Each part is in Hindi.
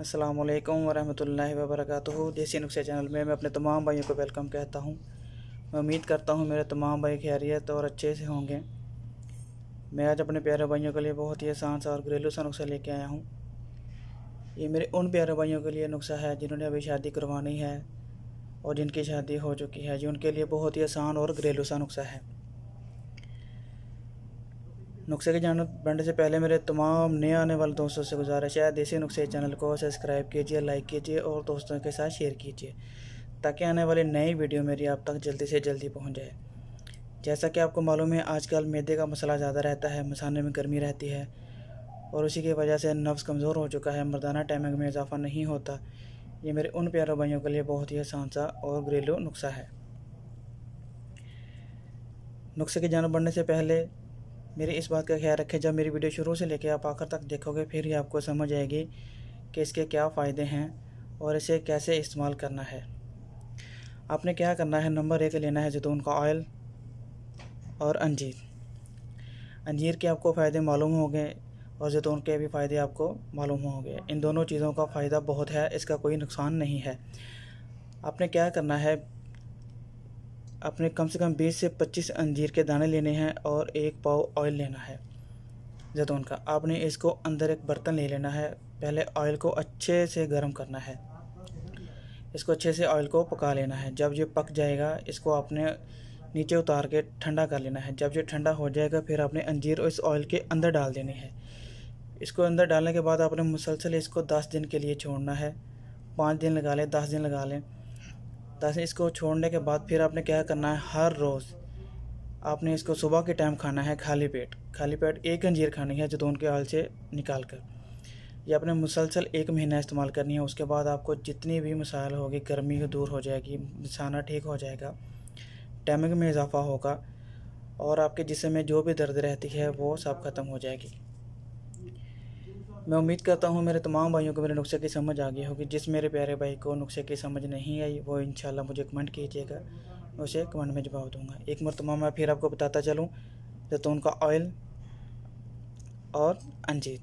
अस्सलाम वालेकुम वरहमतुल्लाहि वबरकातुहू देसी नुस्खे चैनल में मैं अपने तमाम भाइयों को वेलकम कहता हूँ मैं उम्मीद करता हूँ मेरे तमाम भाई खैरियत और अच्छे से होंगे मैं आज अपने प्यारे भाइयों के लिए बहुत ही आसान सा और घरेलू सा नुस्खा लेके आया हूँ ये मेरे उन प्यारे भाइयों के लिए नुस्खा है जिन्होंने अभी शादी करवानी है और जिनकी शादी हो चुकी है जी उनके लिए बहुत ही आसान और घरेलू सा नुस्खा है नुस्खे की जानत बढ़ने से पहले मेरे तमाम नए आने वाले दोस्तों से गुजारिश है देसी नुस्खे चैनल को सब्सक्राइब कीजिए लाइक कीजिए और दोस्तों के साथ शेयर कीजिए ताकि आने वाली नई वीडियो मेरी आप तक जल्दी से जल्दी पहुँच जाए जैसा कि आपको मालूम है आजकल मैदे का मसला ज़्यादा रहता है मसाने में गर्मी रहती है और उसी की वजह से नफ्स कमज़ोर हो चुका है मर्दाना टाइमिंग में इजाफा नहीं होता ये मेरे उन प्यारों भाइयों के लिए बहुत ही आसान सा और घरेलू नुस्खा है नुस्खे की जानब बढ़ने से पहले मेरे इस बात का ख्याल रखें जब मेरी वीडियो शुरू से लेकर आप आखिर तक देखोगे फिर ही आपको समझ आएगी कि इसके क्या फ़ायदे हैं और इसे कैसे इस्तेमाल करना है आपने क्या करना है नंबर एक लेना है जैतून का ऑयल और अंजीर अंजीर के आपको फ़ायदे मालूम होंगे और जैतून के भी फ़ायदे आपको मालूम होंगे इन दोनों चीज़ों का फ़ायदा बहुत है इसका कोई नुकसान नहीं है आपने क्या करना है आपने कम से कम 20 से 25 अंजीर के दाने लेने हैं और एक पाव ऑयल लेना है जैतून का आपने इसको अंदर एक बर्तन ले लेना है पहले ऑयल को अच्छे से गर्म करना है इसको अच्छे से ऑयल को पका लेना है जब ये पक जाएगा इसको आपने नीचे उतार के ठंडा कर लेना है जब ये ठंडा हो जाएगा फिर आपने अंजीर इस ऑयल के अंदर डाल देने हैं इसको अंदर डालने के बाद आपने मुसलसल इसको दस दिन के लिए छोड़ना है पाँच दिन लगा लें दस दिन लगा लें दस इसको छोड़ने के बाद फिर आपने क्या करना है हर रोज़ आपने इसको सुबह के टाइम खाना है खाली पेट खाली पेट एक अंजीर खानी है जैतून के आल से निकाल कर यह आपने मुसलसल एक महीना इस्तेमाल करनी है उसके बाद आपको जितनी भी मसाइल होगी गर्मी दूर हो जाएगी निशाना ठीक हो जाएगा टैमिंग में इजाफा होगा और आपके जिसम में जो भी दर्द रहती है वो सब ख़त्म हो जाएगी मैं उम्मीद करता हूँ मेरे तमाम भाइयों को मेरे नुस्खे की समझ आ गई होगी जिस मेरे प्यारे भाई को नुस्खे की समझ नहीं आई वो इन मुझे कमेंट कीजिएगा उसे कमेंट में जवाब दूंगा एक मरतबा मैं फिर आपको बताता चलूँ जैतून का ऑयल और अंजीर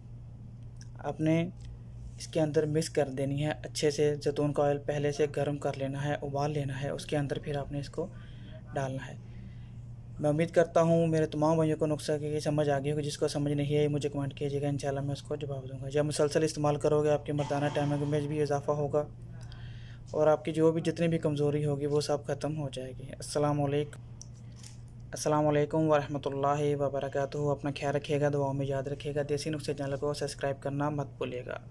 आपने इसके अंदर मिक्स कर देनी है अच्छे से जैतून का ऑयल पहले से गर्म कर लेना है उबाल लेना है उसके अंदर फिर आपने इसको डालना है मैं उम्मीद करता हूँ मेरे तमाम भाइयों को नुस्खा की समझ आ गई होगी जिसको समझ नहीं आई मुझे कमेंट कीजिएगा इंशाल्लाह मैं उसको जवाब दूंगा जब मुसलसल इस्तेमाल करोगे आपके मर्दाना टाइम में भी इजाफा होगा और आपकी जो भी जितनी भी कमज़ोरी होगी वो सब ख़त्म हो जाएगी अस्सलाम वालेकुम वरहमतुल्लाह वबरकatuh अपना ख्याल रखिएगा दुआओं में याद रखिएगा देसी नुस्खे चैनल को सब्सक्राइब करना मत भूलिएगा